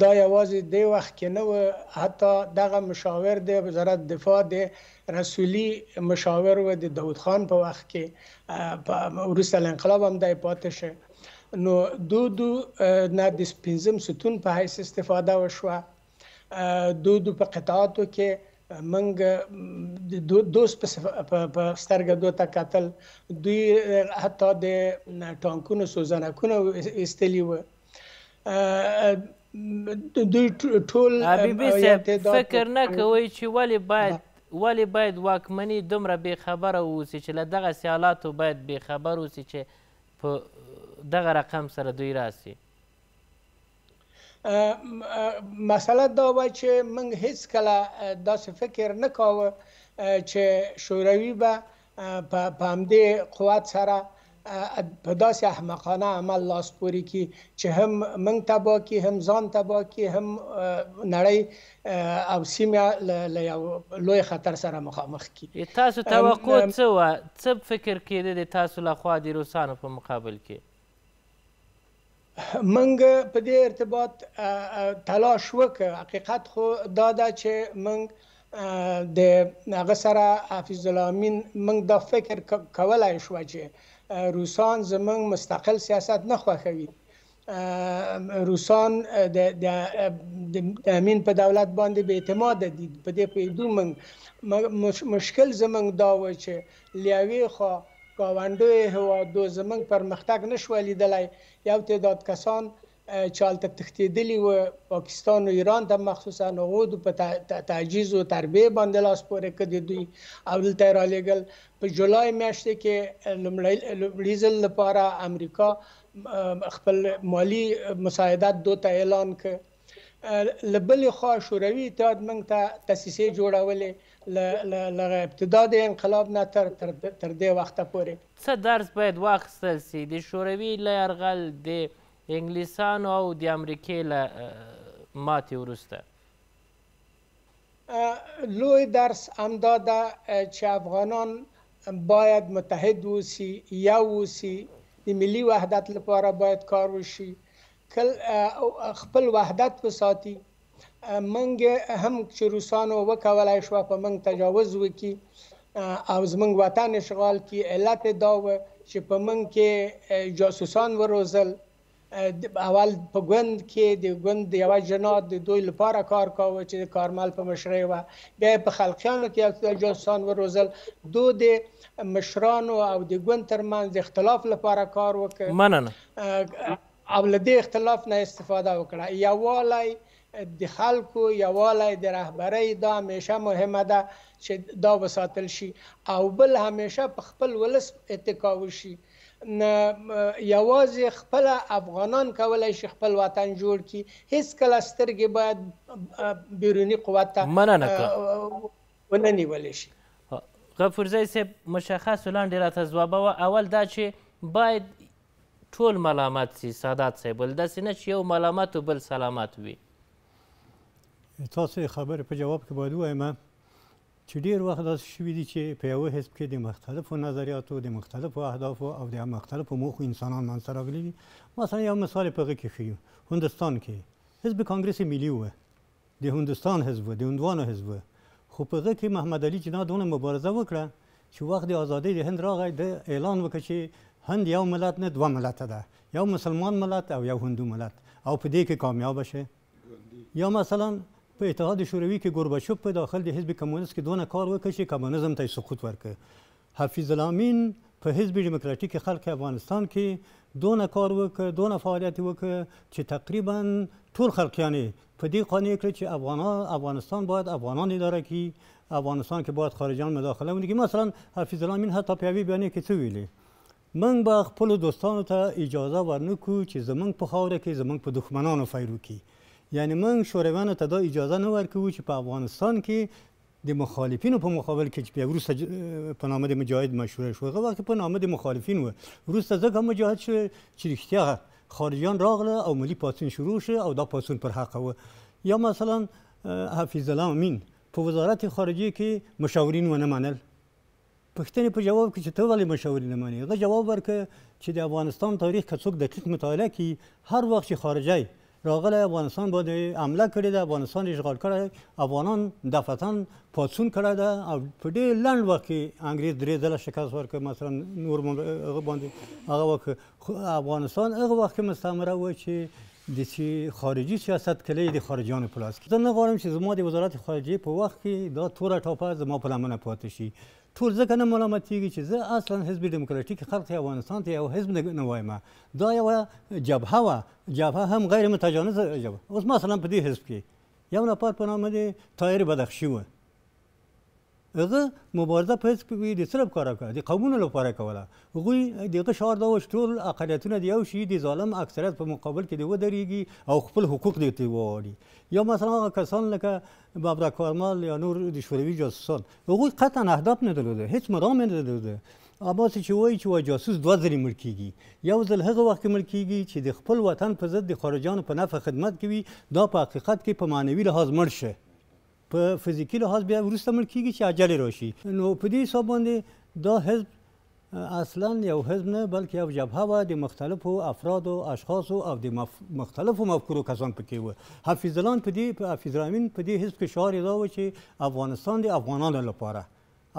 B: دا یوازې د وخت کې نه و حتی دغه مشاور د وزارت دفاع د رسولي مشاور و د داوود خان په وخت کې په روسي انقلاب هم د پاتې شه نو دو دو نه د سپینزم ستون په حیث استفاده وشوه دو دو په قطعاتو کې منګ د دوست په سترګه دوته قتل دوی حتی د ټانکونو سوزنکونو استلی و دوی ټول حبيبي فکر نه کوي
A: چې ولی باید ولې باید واکمني دومره بې خبره واوسي چې له دغسې حالاتو باید بې خبر واوسي چې په دغه رقم سره دوی راسي
B: مسله دا وه چې موږ هیڅکله داسې فکر نه کاوه چې شوروي به په همدې قوت سره په داسې احمقانه عمل لاس پورې کی چې هم منګ تبا کی هم ځان تبا کی هم نړۍ او سیمه له یو لوی خطر سره مخامخ کی تاسو توقع څه
A: و څه فکر کړی د تاسو لخوا د روسانو په مقابل
B: کې منګ په دې ارتباط تلاش وک حقیقت خو دا ده چې منګ د هغه سره حافظ الامین موږ د فکر کولای شو چې روسان زمنګ مستقل سیاست نه خوښوي روسان د د امین په دولت باندې به اعتماد دي په دې په دوه من مشکل زمنګ دا و چې لیاوی خو گاونډي هوا دو زمنګ پرمختګ نشو لیدلای یو تعداد کسان چالت تختیدلی و پاکستان و ایران د مخصوصا نغود په تعجیز او تربیه باندې لاس پورې کړي دوی اول تیر لګل په جولای میاشتې کې لومړی ځل لپاره امریکا خپل مالی مساعدات دوته اعلان کړ لبل خو شوروي اتحاد موږ ته تاسیسې جوړولې لغه ابتدا د انقلاب نه تر تر دې وخته پورې
A: څه درس باید واخیستل سي د شوروي لارغل د انګلیسانو او د امریکې له ماتې وروسته
B: لوی درس همدا ده چې افغانان باید متحد اوسي یو اوسي د ملي وحدت لپاره باید کار وشي کل خپل وحدت وساتي منګ هم چې روسانو وکولای شو په منګ تجاوز وکي او زمنګ وطن اشغال کی علت دا و چې په منګ کې جاسوسان وروزل اول په ګوند کې د ګوند د یو جناد د دوی لپاره کار کاوه چې د کارمل په مشرۍ و بیا په خلقیانو کې اکتل جانسان و روزل دو د مشرانو او د ګوند ترمنځ د اختلاف لپاره کار وکړ مننه او له دې اختلاف نه استفاده وکړه یوالای د خلکو یوالای د رهبرۍ دا همیشه مهمه ده چې دا وساتل شي او بل همیشه په خپل ولس اتکا وشي یوازې خپل افغانان کولای شي خپل وطن جوړ کړي هیڅ کله سترګې باید بیرونی قوت ته ونه نیول شي
A: غفورزی صاحب مشخص لاندې راته ځوابه وه اول دا چې باید ټول ملامت سي سادات صاحب داسې نه چې یو ملامت و بل سلامت وي
C: تاسو خبرې په جواب کې باید ووایم چې ډیر وخت داسې شوي دي چې په یوه حزب کې د مختلفو نظریاتو د مختلفو اهدافو او د مختلفو موخو انسانان منځته راغلي دي مثلا یو مثال یې په هغه کې ښیو هندوستان کې حزب کانګرس ملي و د هندوستان حزب و د هندوانو حزب و خو په هغه کې محمد علي جناح دونه مبارزه وکړه چې وخت د ازادۍ د هند راغی د اعلان وکړ چې هند یو ملت نه دوه ملت ده یو مسلمان ملت او یو هندو ملت او په دې کې کامیاب شه یا مثلا په اتحاد شوروي کې ګورباچوف په داخل د حزب کمونیست کې دونه کار وکړ چې کمونیزم ته سقوط ورکړ حفیظ الامین په حزب ډیموکراتیک خلک افغانستان کې دونه کار وکړ دونه فعالیت وکړ چې تقریبا ټول خلکیان په دې قانع کړ چې افغانان افغانستان باید افغانان اداره کړي افغانستان کې باید خارجیان مداخله ونکړي مثلا حفیظ الامین حتی په یوې بیانیه کې څه ویلي من به خپلو دوستانو ته اجازه ورنکړو چې زموږ په خاوره کې زموږ په دښمنانو فیر وکړي یعنی موږ شورویانو ته دا اجازه نه ورکوو چې په افغانستان کې د مخالفینو په مقابل کې چې بیا وروسته په نامه د مجاهد مشهور شو هغه وخت په نامه د مخالفین و وروسته ځکه مجاهد شو چې رښتیا خارجیان راغله او ملي پاڅون شروع شو او دا پاڅون پر حق و یا مثلا حفیظ الله امین په وزارت خارجه کې مشاورین ونه منل پښتنې په جواب کې چې ته ولې مشاورین نه منې هغه جواب ورکړه چې د افغانستان تاریخ که څوک دقیق مطالعه کړي هر وخت چې خارجی راغله افغانستان باندې حمله کړې ده افغانستان اشغال کړی افغانان دفعتا پاڅون کړی ده او په ډېر لنډ وخت کې انګریز درې ځله شکست ورکړ مثلا نور هغه باندې هغه وخت افغانستان هغه وخت کې مستعمره و چې د چې خارجي سیاست کلی د خارجیانو په لاس کې زه نه غواړم چې زما د وزارت خارجه په وخت کې دا توره ټاپه زما په لمنه پاتې شي ټول ځکه نه ملامتېږي چې زه اصلا حزب ډیموکراتیک خلق افغانستان ته یو حزب نه وایم دا یوه جبهه وه جبهه هم غیر متجانزه جبهه اوس مثلا په دې حزب کې یو نفر په نامه د طاهر بدخشي وه هغه مبارزه په هیڅ د څه لپاره کوله د قومونو لپاره کوله هغوی دغه شعار دا و چې ټول اقلیتونه د یو شي د ظالم اکثریت په مقابل کې د ودرېږي او خپل حقوق د ترې وغواړي یا مثلا هغه کسان لکه بابرا کارمال یا نور د شوروي جاسوسان هغوی قطعا اهداف نه درلوده هیڅ مدام نه درلوده عباس چې وایي چې وای جاسوس دوه ځلې مړ کیږي یو ځل هغه وخت مړ کیږي چې د خپل وطن په ضد د خارجیانو په نفع خدمت کوي دا په حقیقت کې په معنوي لحاظ مړ شه په فزیکی لحاظ بیا وروسته مل کیږي چې عجله راشي نو په دې حساب باندې دا حزب اصلا یو حزب نه بلکې یو جبهه وه د مختلفو افرادو اشخاصو او د مف... مختلفو مفکورو کسان پکې وه حفیظ الله په دې په حفیظ رامین په دې حزب کې شعار یې دا و چې افغانستان د افغانانو لپاره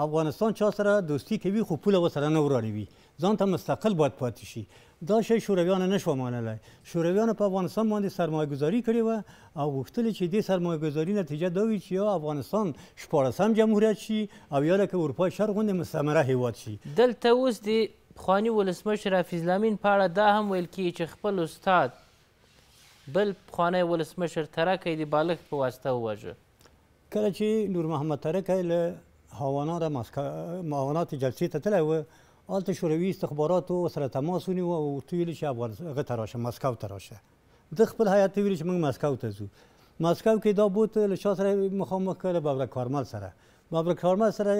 C: افغانستان چا سره دوستی کوي خو پول وسره نه وراړوي ځان ته مستقل باید پاتې شي دا شی شورویانو نشو منلی شورویانو په افغانستان باندې سرمایه‌ګذاري کړې وه او غوښتل چې دې سرمایه‌ګذاري نتیجه دا وي چې یا افغانستان شپاړسم جمهوریت شي او یا لکه اروپا شرق غوندې مستمره هیواد شي
A: دلته اوس د پخواني ولسمشر حفیظ لامین په اړه دا هم ویل کیږي چې خپل استاد بل پخوانی ولسمشر ترکی د بالښت په واسطه وواژه
C: کله چې نور محمد ترکی له هاوانا را مسکو هاوانا ته جلسې ته تللی و الته شوروي استخباراتو سره تماس ونیو او ویل چې افغانستان هغه ته راشه مسکو ته راشه د خپل هیات ویل چې موږ مسکو ته ځو مسکو کې دا بوت له شاه سره مخامخ کړه بابر کارمل سره بابر کارمل سره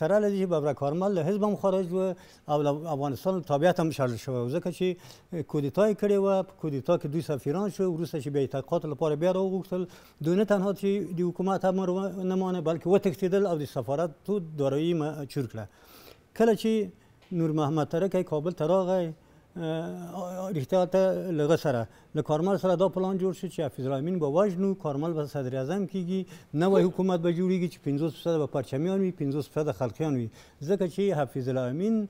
C: سره لدی چې بابر کارمل له حزب هم خارج و او افغانستان تابعیت هم شړل شو ځکه چې کودتای کړي و کودتا کې دوی سفیران شو روسه چې به اعتقاد لپاره بیا راوغوښتل دوی نه تنها چې د حکومت هم نه مانه بلکې و تښتیدل او د سفارت تو دارایی چور کړه کله چې نور محمد ترک کابل تراغه ریخته ته لغه سره له کارمل سره دا پلان جوړ شو چې حفیظ رحمین به وژنو کارمل به صدر اعظم کیږي نوی حکومت به جوړیږي چې 50 درصد به پرچمیان وي 50 درصد خلقیان وي ځکه چې حفیظ الامین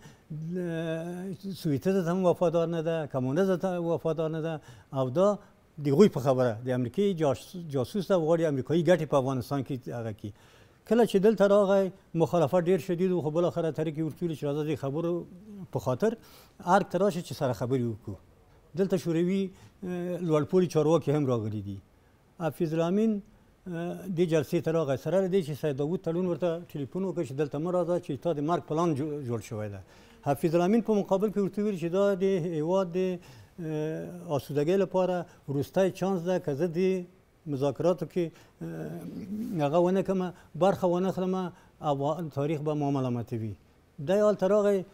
C: سویته ته هم وفادار نه ده کمونیزم ته وفادار نه ده او دا د هغوی په خبره د امریکای جاسوس ده غواړي امریکایي ګټې په افغانستان کې هغه کی کله چې دلته راغی مخالفت ډیر شدید و خو بل اخره ترې کې ورتول چې راځي خبرو په خاطر ارګ تراشه چې سره خبرې وکړو دلته شوروي لوړپوړي چارواکي هم راغلي دي حفیظ الامین د جلسې ته راغی سره دی چې سید داوود تلون ورته ټلیفون وکړ چې دلته مه راځه چې تا د مرګ پلان جوړ شوی ده حفیظ الامین په مقابل کې ورته ویل چې دا د هیواد د آسودګۍ لپاره وروستی چانس ده که زه د مذاکراتو کې هغه ونه کوم برخه ونه خلمه او تاریخ به مو ملامتوي د یال تراغه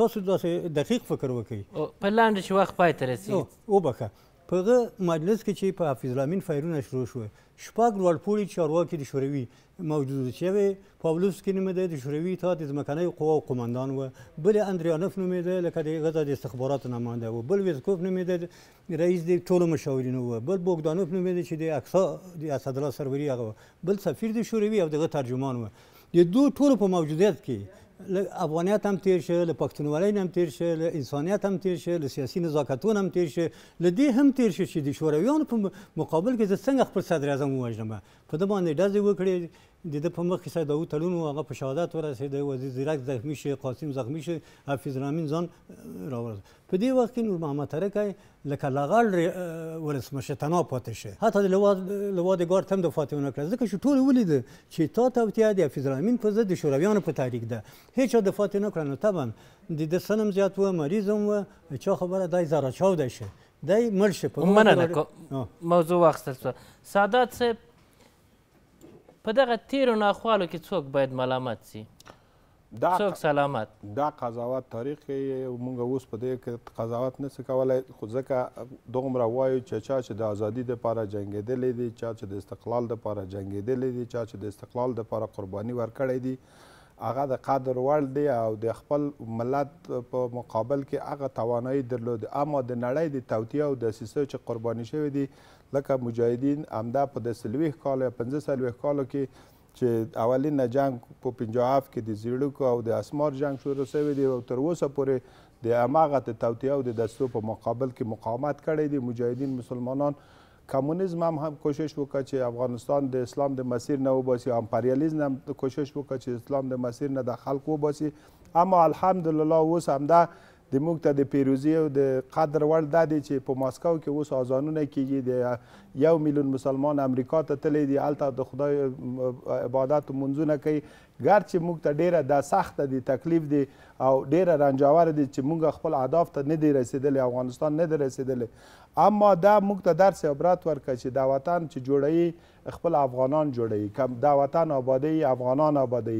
C: تاسو داسې دقیق فکر وکړئ
A: په لاندې وخت پای ته رسید
C: او بخه په هغه مجلس کې چې په حفیظ الامین فایرونه شروع شو شپږ لوړپوړي چارواکي د شوروي موجود شوی پاولوس کې نومېده د شوروي اتحاد ځمکنۍ قواو قمندان و بل اندریانوف نومېده لکه د غزه د استخباراتو نماینده و بل ویزکوف نومېده رئیس د ټولو مشاورینو و بل بوګدانوف نومېده چې د اکسا د اسدالله سروری هغه بل سفیر د شوروي او دغه ترجمان و د دوه ټولو په موجودیت کې له افغانیت هم تیر شه له پښتونولۍ هم تیر شه له انسانیت هم تیر شه له سیاسي نزاکتون هم تیر شه له دې هم تیر شه چې د شورویانو په مقابل کې زه څنګه خپل صدر اعظم ووژنم په ده باندې ډزې وکړې د د په مخ کې سید داوود تړون هغه په شهادت ورسېد او وزیر زیرک زخمی شي قاسم زخمی شي حفیظ رامین ځان راورس په دې وخت کې نور محمد ترکای لکه لاغل ولسمشر تنا پاتې شه حتی د لواد لوادګار تم د فاطمه نکړه ځکه چې ټول ولید چې تا توتیا د حفیظ رامین په ضد شورویانو په تحریک ده هیڅ د فاطمه نکړه نو طبعا د د سنم زیات و مریض و چا خبره دای زراچاو ده شه دای مرشه په مننه
A: موضوع واخیستل ساده صاحب په دغه تیرو ناخوالو کې څوک باید ملامت سي څوک سلامت
D: دا قضاوت تاریخ مونږ اوس په دې قضاوت نه څه کولی خو ځکه دومره وایو چې چا چې د ازادي دپاره جنګېدلی دی چا چې د استقلال دپاره جنګېدلی دی چا چې د استقلال دپاره قرباني ورکړی دی هغه د قدر وړ دی او د خپل ملت په مقابل کې هغه توانایي درلود اما د نړۍ د توطیه او دسیسو چې قرباني شوی دی لکه مجاهدین امدا په د سلويخ کال یا 15 سلويخ کال کې چې اولین جنگ په 57 کې د زیړوکو او د اسمار جنگ شروع شوی دی او تر اوسه پورې د اماغه د توطیه او د دستو په مقابل کې مقاومت کړی دی مجاهدین مسلمانان کمونیزم هم, هم کوشش وکړ چې افغانستان د اسلام د مسیر نه وباسي امپریالیزم هم کوشش وکړ چې اسلام د مسیر نه د خلق وباسي اما الحمدلله اوس همدا د موږ ته د پیروزي او د قدر وړ دا دی چې په ماسکو کې اوس اذانونه کیږي د یو میلیون مسلمان امریکا ته تللی دی هلته د خدای عبادت منځونه کوي ګر چې موږ ته ډیره دا سخت دی تکلیف دی او ډیره رنجاور دی چې موږ خپل اهداف ته نه دی رسیدلی افغانستان نه دی رسیدلی اما دا موږ ته درس عبرت ورکړه چې دا وطن چې جوړوي خپل افغانان جوړوي کم دا وطن آبادی افغانان آبادی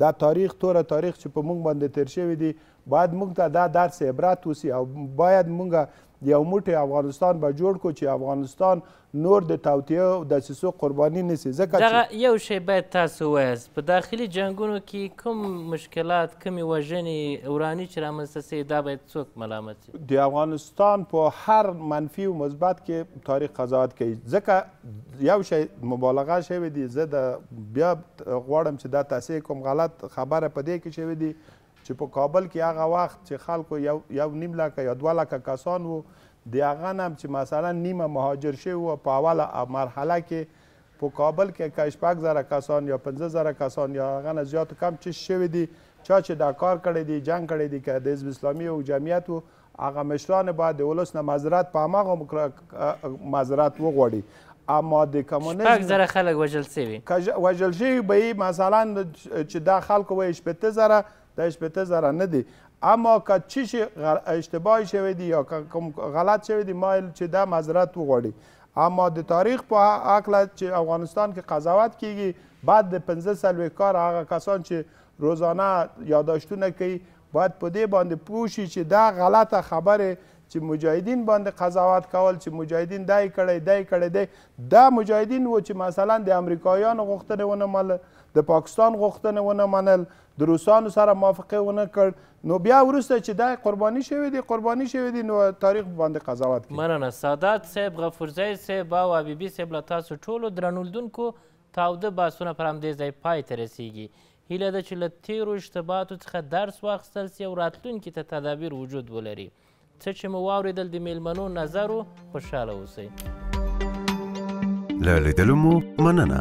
D: دا تاریخ توره تاریخ چې په موږ باندې تیر شوی دی باید موږ ته دا درس عبرت وسی او باید موږ یو موټی افغانستان به جوړ کو چې افغانستان نور د توطیه او دسیسو قرباني نسی ځکه دغه
A: یو شی باید تاسو ووایاست په داخلي جنګونو کې کوم مشکلات کومې وژنې ورانی چې رامنځته سي دا باید څوک ملامت سي
D: د افغانستان په هر منفي او مثبت کې تاریخ قضاوت کوي ځکه یو شی مبالغه شوی دی زه د بیا غواړم چې دا تاسې کوم غلط خبره په دې کې شوی دی چې په کابل کې هغه وخت چې خلکو یو یو نیم لکه یا دوه لکه کسان وو د هغه نه چې مثلا نیمه مهاجر شوي وو په اوله مرحله کې په کابل کې که شپږ زره کسان یا پنځه زره کسان یا هغه نه زیات کم چې شوي دي چا چې دا کار کړی دی جنګ کړی دی که د حزب اسلامي او جمعیت و هغه مشران باید د ولس نه معذرت په هماغه معذرت وغواړي اما د کمونیزم شپږ زره
A: خلک وژل سوي
D: وژل شوي به یې مثلا چې دا خلکو وایي شپېته زره در شپته زره ندی اما که چیش اشتباهی شویدی یا که غلط شویدی مایل چې ده مذرت وغواړي اما د تاریخ په عقله چې افغانستان کې قضاوت کیږي بعد د 15 سلوي کار هغه کسان چې روزانه یاداشتونه کوي باید په دې باندې پوه چې دا غلطه خبره چې مجاهدین باندې قضاوت کول چې مجاهدین دای کړی دای کړی دی دا مجاهدین و چې مثلا د امریکایانو غوښتنې ونه منل د پاکستان غوښتنې ونه منل د روسانو سره موافقه ونه کړ نو بیا وروسته چې دا قرباني شوی دی قرباني شوی دی نو تاریخ باندې قضاوت کوي
A: مننه سادات صاحب غفورزی صاحب او حبیبي صاحب له تاسو ټولو درنولدونکو تاوده بحثونه پر همدې ځای پای ته رسیږي هیله ده چې له تیرو اشتباهاتو څخه درس واخیستل سي او راتلونکي ته تدابیر وجود ولري څه چې مو واوریدل د میلمنو نظر و خوشحاله اوسئ له لیدلو
D: مو مننه